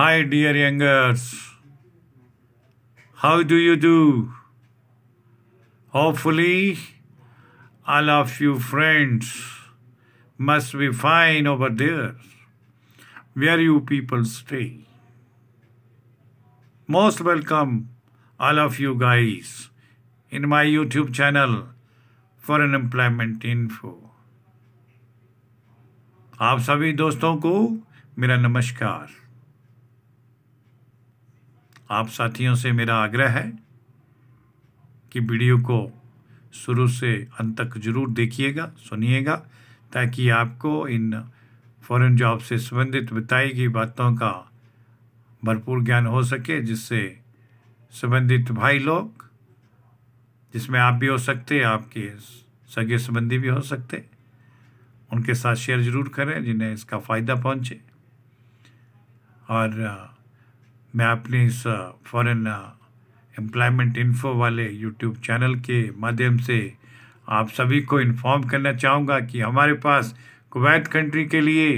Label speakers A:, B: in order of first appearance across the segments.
A: Hi, dear youngers. How do you do? Hopefully, all of you friends must be fine over there, where you people stay. Most welcome, all of you guys, in my YouTube channel, an employment info. आप सभी दोस्तों को मेरा नमस्कार आप साथियों से मेरा आग्रह है कि वीडियो को शुरू से अंत तक जरूर देखिएगा सुनिएगा ताकि आपको इन फॉरेन जॉब से संबंधित बताई गई बातों का भरपूर ज्ञान हो सके जिससे संबंधित भाई लोग जिसमें आप भी हो सकते आपके सगे संबंधी भी हो सकते उनके साथ शेयर ज़रूर करें जिन्हें इसका फ़ायदा पहुंचे और मैं अपने इस फॉरेन एम्प्लॉयमेंट इन्फो वाले यूट्यूब चैनल के माध्यम से आप सभी को इन्फॉर्म करना चाहूँगा कि हमारे पास कुवैत कंट्री के लिए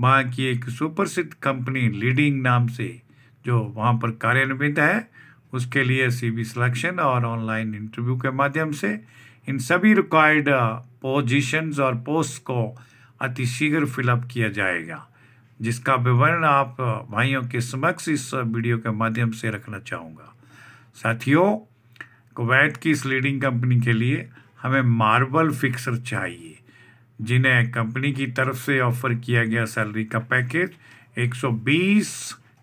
A: वहाँ की एक सुप्रसिद्ध कंपनी लीडिंग नाम से जो वहाँ पर कार्यान्वित है उसके लिए बी सिलेक्शन और ऑनलाइन इंटरव्यू के माध्यम से इन सभी रिक्वायर्ड पोजीशंस uh, और पोस्ट को अतिशीघ्र फिलअप किया जाएगा जिसका विवरण आप भाइयों के समक्ष इस वीडियो के माध्यम से रखना चाहूँगा साथियों कुवैत की इस लीडिंग कंपनी के लिए हमें मार्बल फिक्सर चाहिए जिन्हें कंपनी की तरफ से ऑफर किया गया सैलरी का पैकेज 120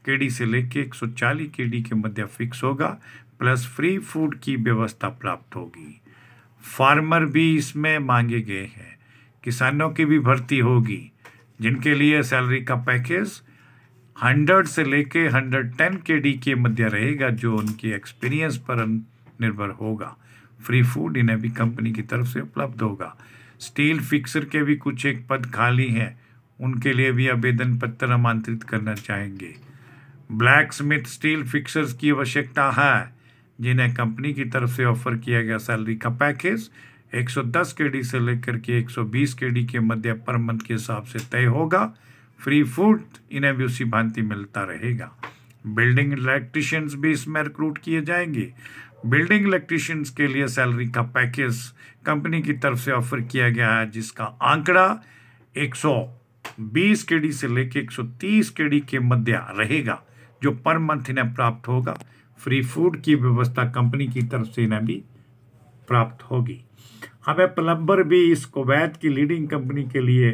A: केडी से लेके 140 केडी के मध्य फिक्स होगा प्लस फ्री फूड की व्यवस्था प्राप्त होगी फार्मर भी इसमें मांगे गए हैं किसानों की भी भर्ती होगी जिनके लिए सैलरी का पैकेज 100 से लेके 110 डी के मध्य रहेगा जो उनकी एक्सपीरियंस पर निर्भर होगा फ्री फूड इन्हें भी कंपनी की तरफ से उपलब्ध होगा स्टील फिक्सर के भी कुछ एक पद खाली हैं उनके लिए भी आवेदन पत्र आमंत्रित करना चाहेंगे ब्लैक स्मिथ स्टील फिक्सर्स की आवश्यकता है जिन्हें कंपनी की तरफ से ऑफर किया गया सैलरी का पैकेज 110 केडी से लेकर के 120 केडी के मध्य पर मंथ के हिसाब से तय होगा फ्री फूड इन्हें भी उसी भांति मिलता रहेगा बिल्डिंग इलेक्ट्रिशियंस भी इसमें रिक्रूट किए जाएंगे बिल्डिंग इलेक्ट्रिशियंस के लिए सैलरी का पैकेज कंपनी की तरफ से ऑफर किया गया है जिसका आंकड़ा 120 केडी से लेकर 130 केडी के मध्य रहेगा जो पर मंथ इन्हें प्राप्त होगा फ्री फूड की व्यवस्था कंपनी की तरफ से इन्हें भी प्राप्त होगी हमें प्लम्बर भी इस कुवैत की लीडिंग कंपनी के लिए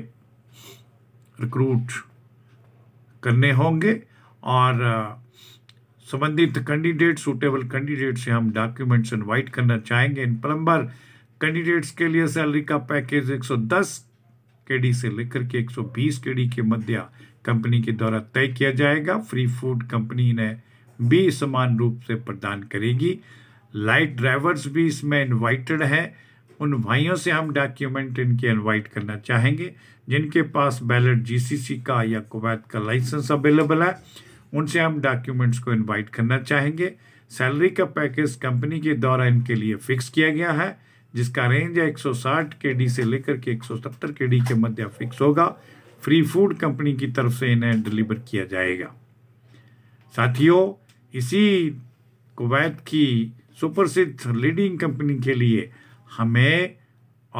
A: रिक्रूट करने होंगे और संबंधित कैंडिडेट सूटेबल कैंडिडेट से हम डॉक्यूमेंट्स इनवाइट करना चाहेंगे इन प्लम्बर कैंडिडेट्स के लिए सैलरी का पैकेज 110 केडी से लेकर के 120 केडी के मध्य कंपनी के द्वारा तय किया जाएगा फ्री फूड कंपनी ने भी समान रूप से प्रदान करेगी लाइट ड्राइवर्स भी इसमें इन्वाइटेड है उन भाइयों से हम डॉक्यूमेंट इनके इनवाइट करना चाहेंगे जिनके पास बैलेट जीसीसी का या कुवैत का लाइसेंस अवेलेबल है उनसे हम डॉक्यूमेंट्स को इनवाइट करना चाहेंगे सैलरी का पैकेज कंपनी के द्वारा इनके लिए फिक्स किया गया है जिसका रेंज है 160 डी से लेकर के 170 डी के मध्य फिक्स होगा फ्री फूड कंपनी की तरफ से इन्हें डिलीवर किया जाएगा साथियों इसी कुवैत की सुप्रसिद्ध लीडिंग कंपनी के लिए हमें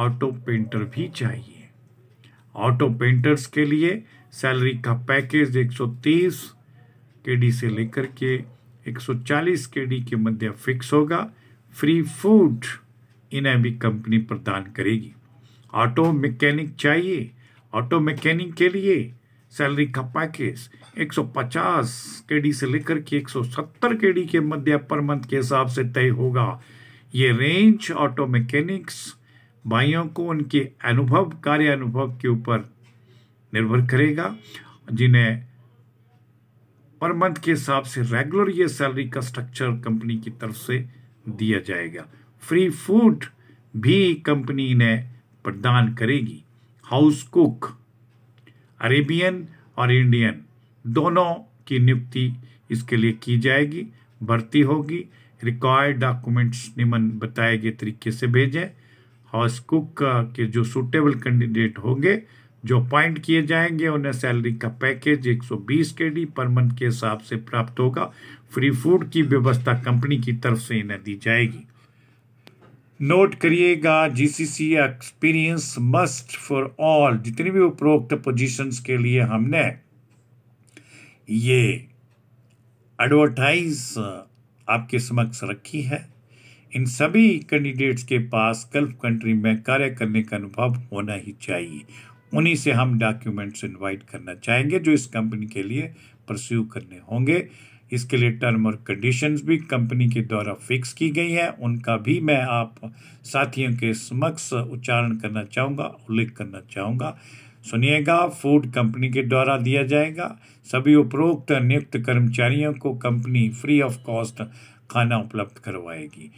A: ऑटो पेंटर भी चाहिए ऑटो पेंटर्स के लिए सैलरी का पैकेज 130 केडी से लेकर के 140 केडी के मध्य फिक्स होगा फ्री फूड इन्हें भी कंपनी प्रदान करेगी ऑटो मैकेनिक चाहिए ऑटो मैकेनिक के लिए सैलरी का पैकेज 150 केडी से लेकर के 170 केडी के मध्य पर मंथ के हिसाब से तय होगा ये रेंज ऑटो मैकेनिक्स भाइयों को उनके अनुभव कार्य अनुभव के ऊपर निर्भर करेगा जिन्हें पर मंथ के हिसाब से रेगुलर ये सैलरी का स्ट्रक्चर कंपनी की तरफ से दिया जाएगा फ्री फूड भी कंपनी ने प्रदान करेगी हाउस कुक अरेबियन और इंडियन दोनों की नियुक्ति इसके लिए की जाएगी भर्ती होगी रिक्वायर्ड डॉक्यूमेंट्स निम्न बताए गए तरीके से भेजें हाउस कुक के जो सूटेबल कैंडिडेट होंगे जो अपॉइंट किए जाएंगे उन्हें सैलरी का पैकेज 120 के डी पर मंथ के हिसाब से प्राप्त होगा फ्री फूड की व्यवस्था कंपनी की तरफ से इन्हें दी जाएगी नोट करिएगा GCC experience must for all जितनी भी उपरोक्त पोजीशंस के लिए हमने ये एडवर्टाइज आपके समक्ष रखी है इन सभी कैंडिडेट्स के पास गल्फ कंट्री में कार्य करने का अनुभव होना ही चाहिए उन्हीं से हम डॉक्यूमेंट्स इनवाइट करना चाहेंगे जो इस कंपनी के लिए परस्यू करने होंगे इसके लिए टर्म और कंडीशंस भी कंपनी के द्वारा फिक्स की गई है उनका भी मैं आप साथियों के समक्ष उच्चारण करना चाहूँगा उल्लेख करना चाहूँगा सुनिएगा फूड कंपनी के द्वारा दिया जाएगा सभी उपरोक्त नियुक्त कर्मचारियों को कंपनी फ्री ऑफ कॉस्ट खाना उपलब्ध करवाएगी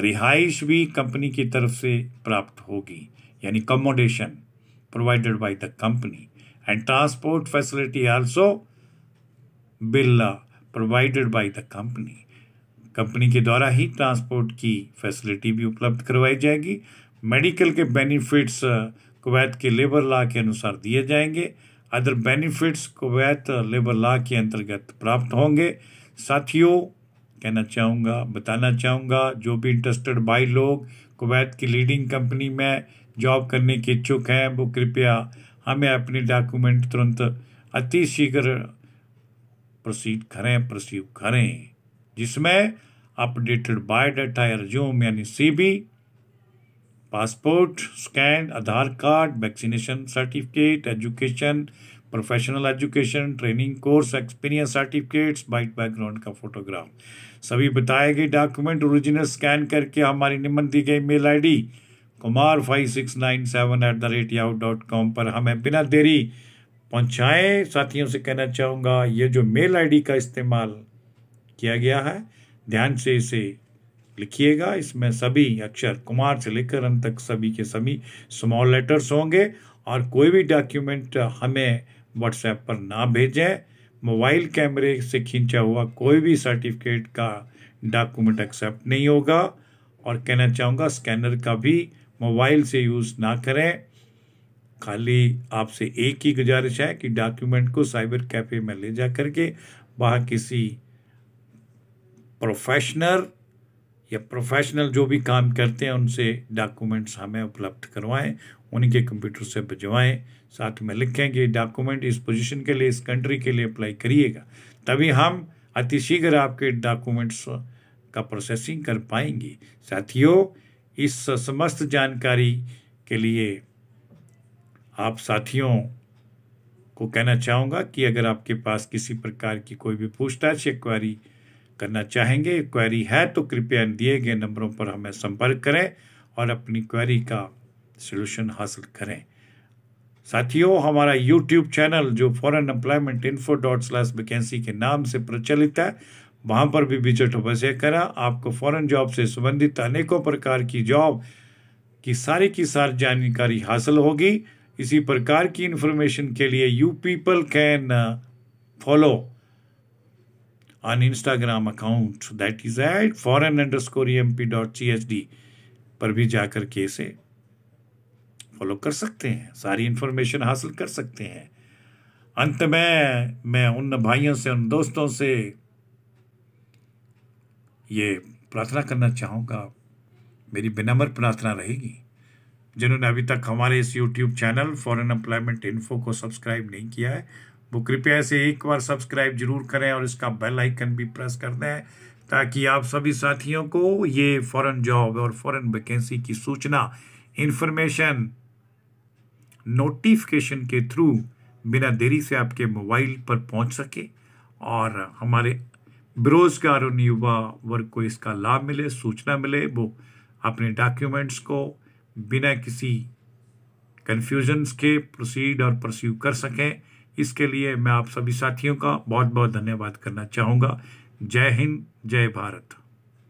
A: रिहाइश भी कंपनी की तरफ से प्राप्त होगी यानी accommodation provided by the company and transport facility also बिल्ला provided by the company company के द्वारा ही ट्रांसपोर्ट की फैसिलिटी भी उपलब्ध करवाई जाएगी मेडिकल के बेनिफिट्स uh, कुवैत के लेबर लॉ के अनुसार दिए जाएंगे other benefits Kuwait labour uh, law के अंतर्गत प्राप्त होंगे साथियों कहना चाहूँगा बताना चाहूँगा जो भी इंटरेस्टेड बाई लोग कुवैत की लीडिंग कंपनी में जॉब करने के इच्छुक हैं वो कृपया हमें अपने डॉक्यूमेंट तुरंत अतिशीघ्र प्रोसीड करें प्रसीव करें जिसमें अपडेटेड बायोडाटा या रिज्यूम यानी CV passport scan Aadhaar card vaccination certificate education professional education training course experience certificates white background का फोटोग्राफ सभी बताए गए डॉक्यूमेंट ओरिजिनल स्कैन करके हमारी निम्न दी गई mail ID Kumar five six nine seven eight the rate yahoo dot com पर हमें बिना देरी पहुँचाएँ साथियों से कहना चाहूँगा ये जो मेल आईडी का इस्तेमाल किया गया है ध्यान से इसे लिखिएगा इसमें सभी अक्षर कुमार से लेकर अंत तक सभी के सभी स्मॉल लेटर्स होंगे और कोई भी डॉक्यूमेंट हमें व्हाट्सएप पर ना भेजें मोबाइल कैमरे से खींचा हुआ कोई भी सर्टिफिकेट का डॉक्यूमेंट एक्सेप्ट नहीं होगा और कहना चाहूँगा स्कैनर का भी मोबाइल से यूज़ ना करें खाली आपसे एक ही गुजारिश है कि डॉक्यूमेंट को साइबर कैफे में ले जा करके वहाँ किसी प्रोफेशनल या प्रोफेशनल जो भी काम करते हैं उनसे डॉक्यूमेंट्स हमें उपलब्ध करवाएं उनके कंप्यूटर से भिजवाएं साथ में लिखें कि डॉक्यूमेंट इस पोजीशन के लिए इस कंट्री के लिए अप्लाई करिएगा तभी हम अतिशीघ्र आपके डॉक्यूमेंट्स का प्रोसेसिंग कर पाएंगे साथियों इस समस्त जानकारी के लिए आप साथियों को कहना चाहूँगा कि अगर आपके पास किसी प्रकार की कोई भी पूछताछ या क्वारी करना चाहेंगे क्वारी है तो कृपया दिए गए नंबरों पर हमें संपर्क करें और अपनी क्वारी का सलूशन हासिल करें साथियों हमारा यूट्यूब चैनल जो foreign employment info dot slash vacancy के नाम से प्रचलित है वहाँ पर भी विजिट अवश्य करा आपको फॉरन जॉब से संबंधित अनेकों प्रकार की जॉब की सारी की सारी जानकारी हासिल होगी इसी प्रकार की इंफॉर्मेशन के लिए you people can follow on Instagram account that is foreign underscore M P dot C H D पर भी जाकर के इसे फॉलो कर सकते हैं सारी इंफॉर्मेशन हासिल कर सकते हैं अंत में मैं उन भाइयों से उन दोस्तों से ये प्रार्थना करना चाहूँगा मेरी विनम्र प्रार्थना रहेगी जिन्होंने अभी तक हमारे इस YouTube channel foreign employment info को सब्सक्राइब नहीं किया है वो कृपया इसे एक बार सब्सक्राइब जरूर करें और इसका बेल आइकन भी प्रेस कर दें ताकि आप सभी साथियों को ये फॉरेन जॉब और फॉरेन वैकेंसी की सूचना इन्फॉर्मेशन नोटिफिकेशन के थ्रू बिना देरी से आपके मोबाइल पर पहुंच सके और हमारे बेरोजगार और युवा वर्ग को इसका लाभ मिले सूचना मिले वो अपने डॉक्यूमेंट्स को बिना किसी कन्फ्यूजन्स के प्रोसीड और परस्यू कर सकें इसके लिए मैं आप सभी साथियों का बहुत बहुत धन्यवाद करना चाहूँगा जय हिंद जय भारत